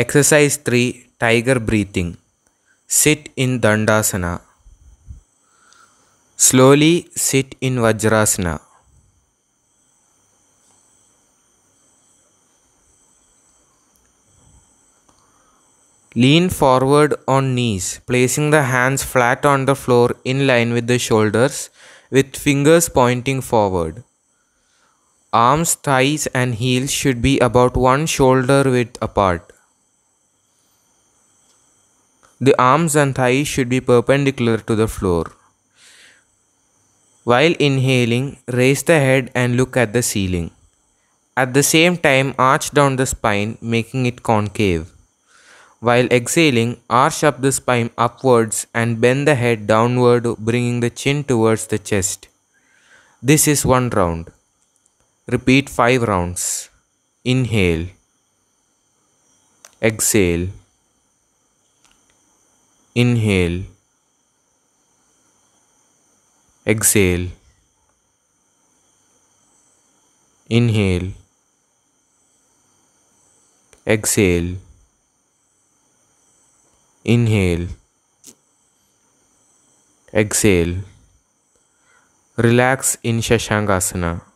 Exercise 3 Tiger Breathing Sit in Dandasana. Slowly sit in Vajrasana. Lean forward on knees, placing the hands flat on the floor in line with the shoulders, with fingers pointing forward. Arms, thighs, and heels should be about one shoulder width apart. The arms and thighs should be perpendicular to the floor. While inhaling, raise the head and look at the ceiling. At the same time, arch down the spine, making it concave. While exhaling, arch up the spine upwards and bend the head downward, bringing the chin towards the chest. This is one round. Repeat five rounds. Inhale. Exhale. inhale, exhale, inhale, exhale, inhale, exhale. Relax in Shashangasana.